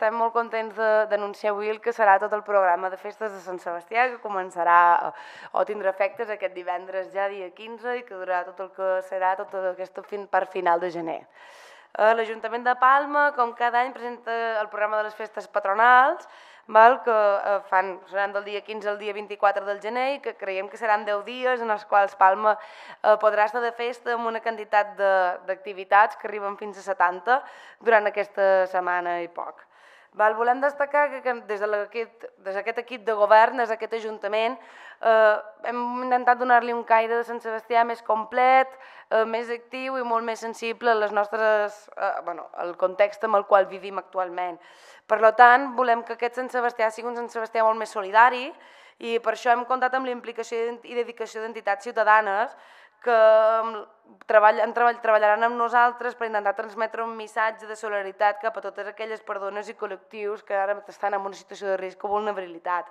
estem molt contents d'anunciar avui el que serà tot el programa de festes de Sant Sebastià, que començarà o tindrà efectes aquest divendres ja dia 15 i que durarà tot el que serà tot aquesta fin, part final de gener. Eh, L'Ajuntament de Palma, com cada any, presenta el programa de les festes patronals, val, que eh, fan, seran del dia 15 al dia 24 del gener i que creiem que seran 10 dies en els quals Palma eh, podrà estar de festa amb una quantitat d'activitats que arriben fins a 70 durant aquesta setmana i poc. Val? Volem destacar que, que des d'aquest de aquest equip de govern, des d'aquest Ajuntament, eh, hem intentat donar-li un caire de Sant Sebastià més complet, eh, més actiu i molt més sensible a les nostres, eh, bueno, al context amb el qual vivim actualment. Per tant, volem que aquest Sant Sebastià sigui un Sant Sebastià molt més solidari i per això hem comptat amb la implicació i dedicació d'entitats ciutadanes que mm, treball, en treball, treballaran amb nosaltres per intentar transmetre un missatge de solidaritat cap a totes aquelles persones i col·lectius que ara estan en una situació de risc o vulnerabilitat.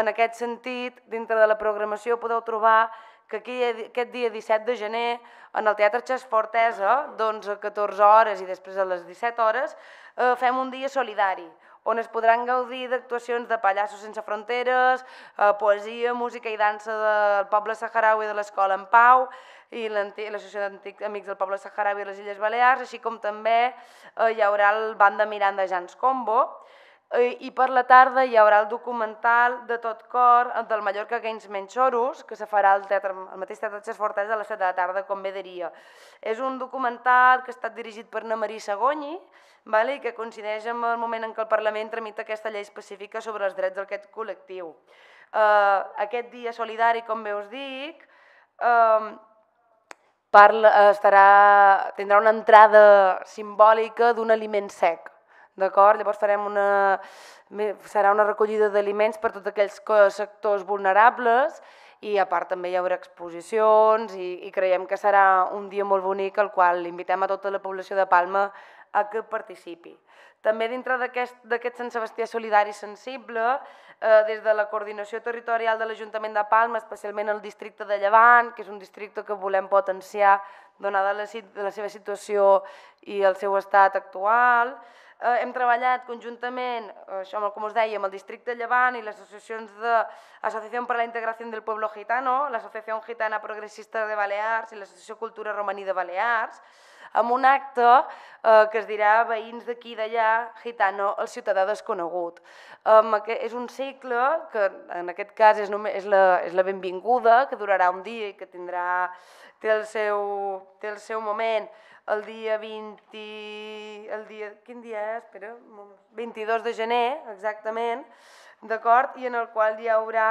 En aquest sentit, dintre de la programació podeu trobar que aquí, aquest dia 17 de gener, en el Teatre Xes Fortesa, d'11 a 14 hores i després a les 17 hores, eh, fem un dia solidari, on es podran gaudir d'actuacions de Pallassos sense fronteres, eh, poesia, música i dansa del poble saharaui de l'Escola en Pau, i l'Associació d'Antics Amics del Poble Saharaui i les Illes Balears, així com també eh, hi haurà el Banda Miranda Jans Combo, Eh, I per la tarda hi haurà el documental de tot cor del Mallorca Games Menxorus, que se farà al, teatre, al mateix Teatre de les Fortes a les 7 de la tarda, com bé diria. És un documental que ha estat dirigit per Ana Maria Sagonyi vale, i que coincideix amb el moment en què el Parlament tramita aquesta llei específica sobre els drets d'aquest col·lectiu. Uh, aquest dia solidari, com bé us dic, uh, parla, estarà, tindrà una entrada simbòlica d'un aliment sec, D'acord? Llavors farem una, serà una recollida d'aliments per tots aquells sectors vulnerables i a part també hi haurà exposicions i, i creiem que serà un dia molt bonic al qual invitem a tota la població de Palma a que participi. També dintre d'aquest Sant Sebastià Solidari Sensible, eh, des de la coordinació territorial de l'Ajuntament de Palma, especialment el districte de Llevant, que és un districte que volem potenciar donada la, la seva situació i el seu estat actual, Eh, hem treballat conjuntament, eh, això, com us deia, amb el districte Llevant i les associacions de Associació per la Integració del Pueblo Gitano, l'Associació Gitana Progressista de Balears i l'Associació Cultura Romaní de Balears, amb un acte eh, que es dirà Veïns d'aquí d'allà, Gitano, el ciutadà desconegut. Um, és un cicle que en aquest cas és, només, és, la, és la benvinguda, que durarà un dia i que tindrà, té, el seu, té el seu moment el dia 20... El dia, quin dia és? Espera, 22 de gener, exactament, d'acord? I en el qual hi haurà...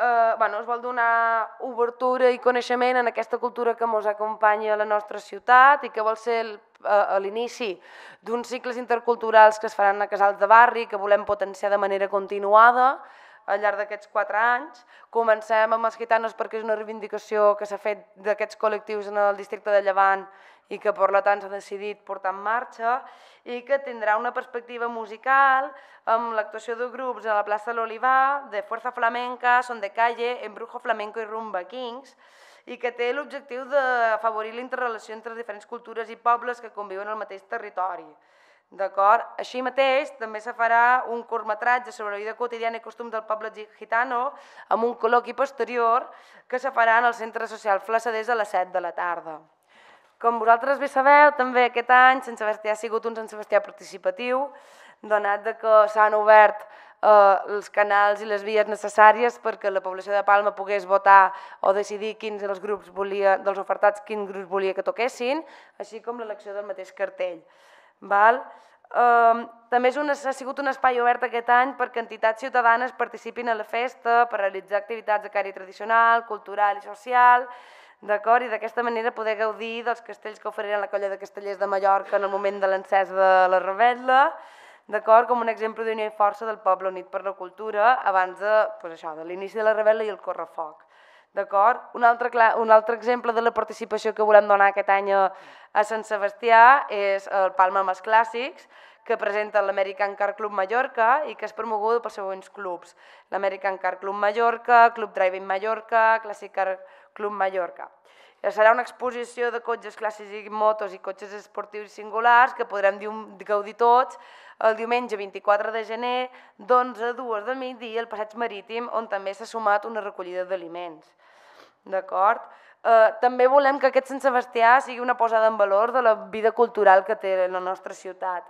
Eh, bueno, es vol donar obertura i coneixement en aquesta cultura que ens acompanya a la nostra ciutat i que vol ser el a eh, l'inici d'uns cicles interculturals que es faran a casals de barri, que volem potenciar de manera continuada al llarg d'aquests quatre anys. Comencem amb els gitanos perquè és una reivindicació que s'ha fet d'aquests col·lectius en el districte de Llevant i que per la tant s'ha decidit portar en marxa i que tindrà una perspectiva musical amb l'actuació de grups a la plaça de l'Olivar, de Fuerza Flamenca, Son de Calle, Embrujo Flamenco i Rumba Kings, i que té l'objectiu d'afavorir la interrelació entre les diferents cultures i pobles que conviuen al mateix territori. D'acord? Així mateix també se farà un curtmetratge sobre la vida quotidiana i costum del poble gitano amb un col·loqui posterior que se farà en el Centre Social Flassaders a les 7 de la tarda. Com vosaltres bé sabeu, també aquest any Sant Sebastià ha sigut un Sant Sebastià participatiu, donat de que s'han obert eh, els canals i les vies necessàries perquè la població de Palma pogués votar o decidir quins dels grups volia, dels ofertats quins grups volia que toquessin, així com l'elecció del mateix cartell. Val? Um, també és un, ha sigut un espai obert aquest any perquè entitats ciutadanes participin a la festa per realitzar activitats de cari tradicional, cultural i social, D'acord? I d'aquesta manera poder gaudir dels castells que oferiran la colla de castellers de Mallorca en el moment de l'encesa de la revetla, d'acord? Com un exemple d'unió i força del poble unit per la cultura abans de, pues això, de l'inici de la revetla i el correfoc. D'acord? Un, altre, un altre exemple de la participació que volem donar aquest any a Sant Sebastià és el Palma amb els clàssics, que presenta l'American Car Club Mallorca i que és promogut pels següents clubs. L'American Car Club Mallorca, Club Driving Mallorca, Classic Car Club Mallorca. Eh, serà una exposició de cotxes clàssics i motos i cotxes esportius singulars que podrem gaudir tots el diumenge 24 de gener d'11 a 2 del migdia al passeig marítim on també s'ha sumat una recollida d'aliments. D'acord? Eh, també volem que aquest Sant Sebastià sigui una posada en valor de la vida cultural que té la nostra ciutat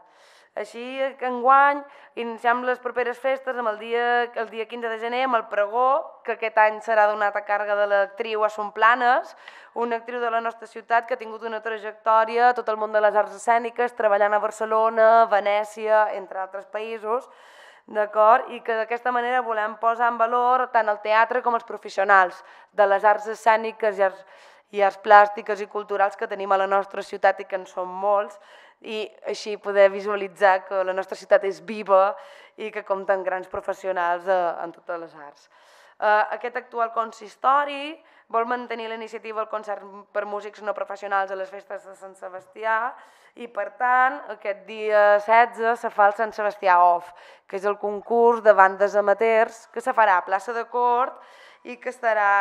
així que enguany iniciem les properes festes amb el dia, el dia 15 de gener amb el pregó, que aquest any serà donat a càrrega de l'actriu Assun Planes, una actriu de la nostra ciutat que ha tingut una trajectòria a tot el món de les arts escèniques, treballant a Barcelona, Venècia, entre altres països, d'acord? I que d'aquesta manera volem posar en valor tant el teatre com els professionals de les arts escèniques i arts i arts plàstiques i culturals que tenim a la nostra ciutat i que en són molts, i així poder visualitzar que la nostra ciutat és viva i que compta amb grans professionals eh, en totes les arts. Eh, aquest actual consistori vol mantenir la iniciativa del concert per músics no professionals a les festes de Sant Sebastià i, per tant, aquest dia 16 se fa el Sant Sebastià Off, que és el concurs de bandes amateurs que se farà a plaça de Cort i que estarà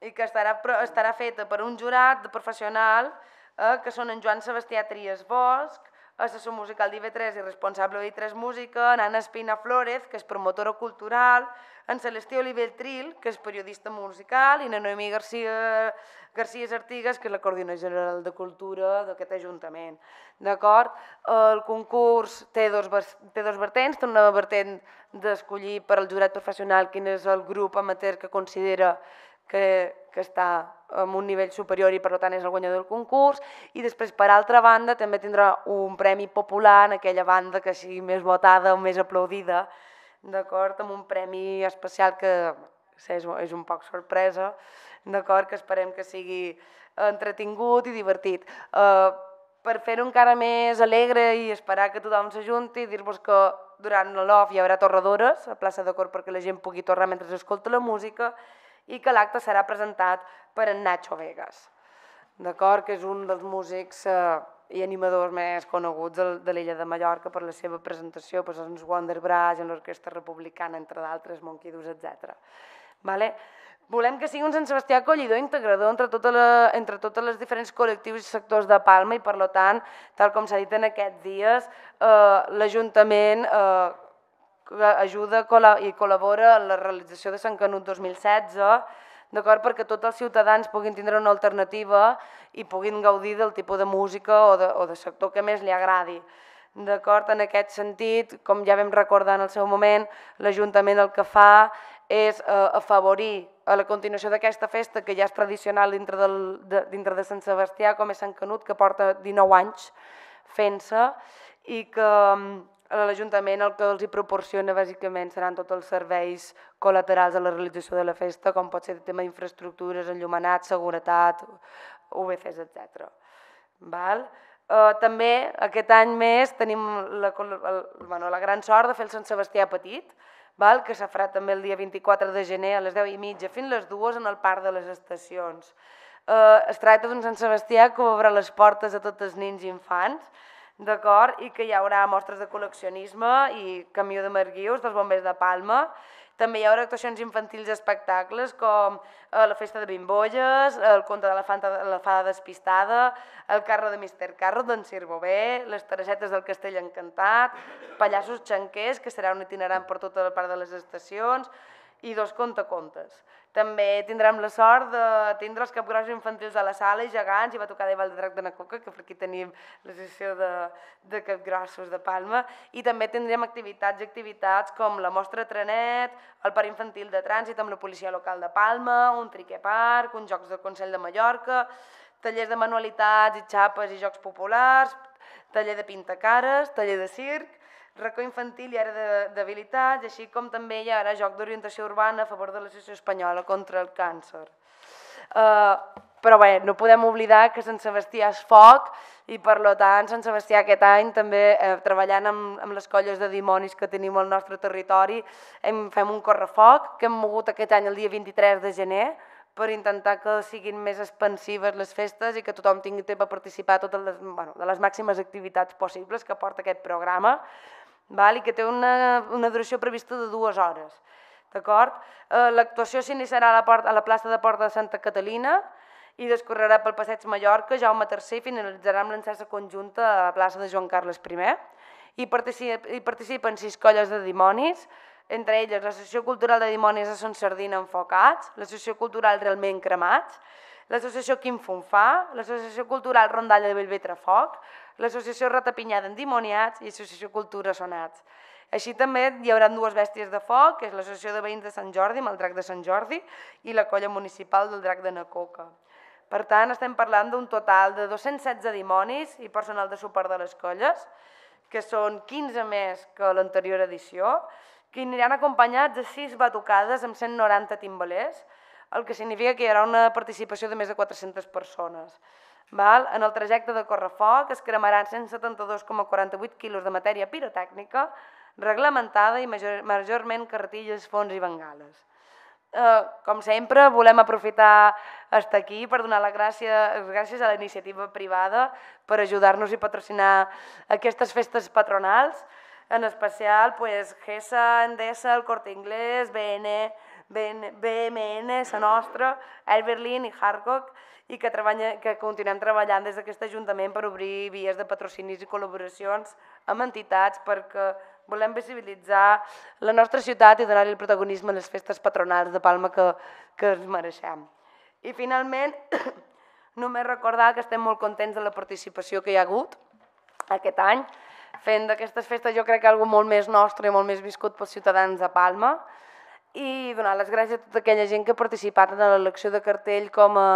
i que estarà, estarà feta per un jurat de professional eh, que són en Joan Sebastià Trias Bosch, assessor musical d'IV3 i responsable d'IV3 Música, en Anna Espina Flórez, que és promotora cultural, en Celestià Oliver Tril, que és periodista musical, i en Noemí Garcia, García Artigas, que és la coordinadora general de cultura d'aquest Ajuntament. D'acord? El concurs té dos, té dos vertents, té una vertent d'escollir per al jurat professional quin és el grup amateur que considera que, que està en un nivell superior i per tant és el guanyador del concurs i després per altra banda també tindrà un premi popular en aquella banda que sigui més votada o més aplaudida d'acord amb un premi especial que és, és un poc sorpresa d'acord que esperem que sigui entretingut i divertit uh, per fer-ho encara més alegre i esperar que tothom s'ajunti dir-vos que durant l'OF hi haurà torradores a plaça d'acord perquè la gent pugui torrar mentre escolta la música i que l'acte serà presentat per en Nacho Vegas, d'acord que és un dels músics eh, i animadors més coneguts de, de l'illa de Mallorca per la seva presentació per els Wonder Brass, en l'Orquestra Republicana, entre d'altres, Monquidus, etc. Vale? Volem que sigui un Sant Sebastià acollidor integrador entre, tota la, entre totes les diferents col·lectius i sectors de Palma i, per tant, tal com s'ha dit en aquests dies, eh, l'Ajuntament eh, ajuda i col·labora en la realització de Sant Canut 2016 d'acord perquè tots els ciutadans puguin tindre una alternativa i puguin gaudir del tipus de música o de, o de sector que més li agradi. D'acord, en aquest sentit, com ja vam recordar en el seu moment, l'Ajuntament el que fa és eh, afavorir a la continuació d'aquesta festa que ja és tradicional dintre, del, de, dintre de Sant Sebastià, com és Sant Canut, que porta 19 anys fent-se i que mm, L'Ajuntament el que els hi proporciona bàsicament seran tots els serveis col·laterals a la realització de la festa, com pot ser el tema d'infraestructures, enllumenat, seguretat, UBCs, etc. Val? Eh, també aquest any més tenim la, el, bueno, la gran sort de fer el Sant Sebastià Petit, val? que se farà també el dia 24 de gener a les 10 i mitja fins les dues en el Parc de les Estacions. Eh, es tracta d'un Sant Sebastià que obre les portes a tots els nins i infants, d'acord? I que hi haurà mostres de col·leccionisme i camió de marguius dels bombers de Palma. També hi haurà actuacions infantils i espectacles com eh, la festa de bimbolles, el conte de la, fanta, la fada despistada, el carro de Mister Carro d'en Sir Bové, les terracetes del castell encantat, pallassos xanquers, que serà un itinerant per tota la part de les estacions, i dos contacontes. També tindrem la sort de tindre els capgrossos infantils a la sala i gegants, i va tocar Deva el drac de Nacoca, que per aquí tenim la sessió de, de capgrossos de Palma, i també tindrem activitats i activitats com la mostra Trenet, el parc infantil de trànsit amb la policia local de Palma, un triquer parc, uns jocs del Consell de Mallorca, tallers de manualitats i xapes i jocs populars, taller de pintacares, taller de circ, racó infantil i ara d'habilitats, així com també hi ha ara joc d'orientació urbana a favor de l'Associació Espanyola contra el càncer. Uh, però bé, no podem oblidar que Sant Sebastià és foc i per lo tant Sant Sebastià aquest any també eh, treballant amb, amb les colles de dimonis que tenim al nostre territori hem, fem un correfoc que hem mogut aquest any el dia 23 de gener per intentar que siguin més expansives les festes i que tothom tingui temps a participar a totes les, bueno, de les màximes activitats possibles que porta aquest programa val? i que té una, una duració prevista de dues hores. D'acord? Eh, L'actuació s'iniciarà a, la porta, a la plaça de Porta de Santa Catalina i descorrerà pel Passeig Mallorca, Jaume III, i finalitzarà amb l'encesa conjunta a la plaça de Joan Carles I. I, particip, participen sis colles de dimonis, entre elles l'Associació Cultural de Dimonis de Son Sardina Enfocats, l'Associació Cultural Realment Cremats, l'Associació Quim Fonfà, l'Associació Cultural Rondalla de Bellvetre Foc, l'Associació en Dimoniats i l'Associació Cultura Sonats. Així també hi haurà dues bèsties de foc, que és l'Associació de Veïns de Sant Jordi amb el drac de Sant Jordi i la colla municipal del drac de Nacoca. Per tant, estem parlant d'un total de 216 dimonis i personal de suport de les colles, que són 15 més que l'anterior edició, que aniran acompanyats de 6 batucades amb 190 timbalers, el que significa que hi haurà una participació de més de 400 persones. Val? En el trajecte de Correfoc es cremaran 172,48 quilos de matèria pirotècnica reglamentada i major, majorment cartilles, fons i bengales. Eh, com sempre, volem aprofitar estar aquí per donar la gràcia, les gràcies a la iniciativa privada per ajudar-nos i patrocinar aquestes festes patronals, en especial pues, GESA, Endesa, el Corte Inglés, BN, BN, BMN, la Nostra, El Berlín i Harcock, i que, treballa, que continuem treballant des d'aquest Ajuntament per obrir vies de patrocinis i col·laboracions amb entitats perquè volem visibilitzar la nostra ciutat i donar-li el protagonisme a les festes patronals de Palma que, que ens mereixem. I finalment, només recordar que estem molt contents de la participació que hi ha hagut aquest any, fent d'aquestes festes jo crec que algo molt més nostre i molt més viscut pels ciutadans de Palma i donar les gràcies a tota aquella gent que ha participat en l'elecció de cartell com a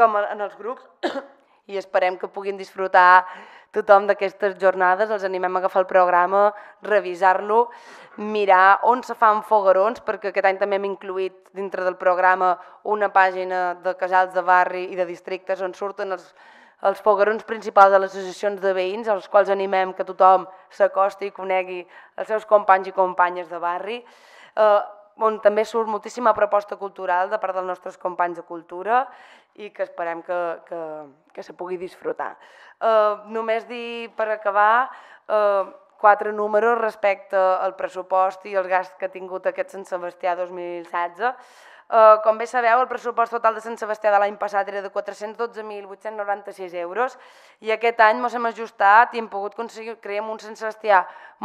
com en els grups i esperem que puguin disfrutar tothom d'aquestes jornades. Els animem a agafar el programa, revisar-lo, mirar on se fan fogarons, perquè aquest any també hem incluït dintre del programa una pàgina de casals de barri i de districtes on surten els, els fogarons principals de les associacions de veïns, als quals animem que tothom s'acosti i conegui els seus companys i companyes de barri. Eh, on també surt moltíssima proposta cultural de part dels nostres companys de cultura i que esperem que, que, que se pugui disfrutar. Uh, només dir, per acabar, uh, quatre números respecte al pressupost i els gasts que ha tingut aquest Sant Sebastià 2016. Eh, com bé sabeu, el pressupost total de Sant Sebastià de l'any passat era de 412.896 euros i aquest any ens hem ajustat i hem pogut aconseguir, creiem, un Sant Sebastià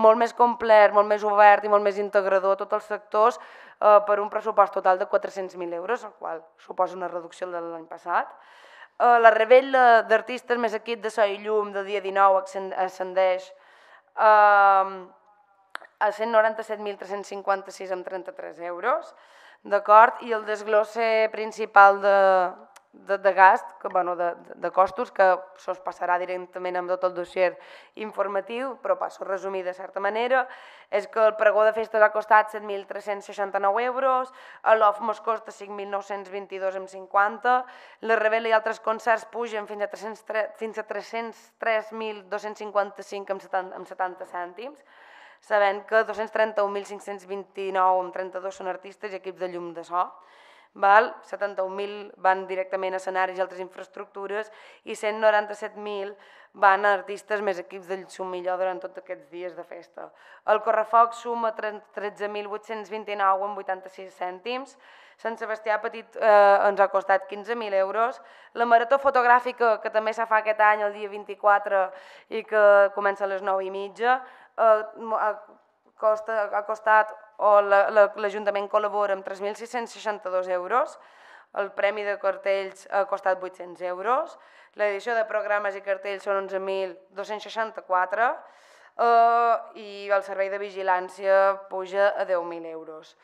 molt més complet, molt més obert i molt més integrador a tots els sectors eh, per un pressupost total de 400.000 euros, el qual suposa una reducció de l'any passat. Eh, la rebella d'artistes més equip de So i Llum del dia 19 ascendeix eh, a 197.356 amb 33 euros d'acord? I el desglosse principal de, de, de gast, que, bueno, de, de costos, que es passarà directament amb tot el dossier informatiu, però passo a resumir de certa manera, és que el pregó de festes ha costat 7.369 euros, l'OF mos costa 5.922,50, la Revela i altres concerts pugen fins a 303.255,70 cèntims, sabent que 231.529 amb 32 són artistes i equips de llum de so, val? 71.000 van directament a escenaris i altres infraestructures i 197.000 van a artistes més equips de llum millor durant tots aquests dies de festa. El Correfoc suma 13.829 amb 86 cèntims, Sant Sebastià Petit eh, ens ha costat 15.000 euros. La marató fotogràfica, que també se fa aquest any, el dia 24, i que comença a les 9 i mitja, eh, costa, ha costat o l'Ajuntament la, la, col·labora amb 3.662 euros, el Premi de Cartells ha costat 800 euros, l'edició de programes i cartells són 11.264 eh, i el servei de vigilància puja a 10.000 euros.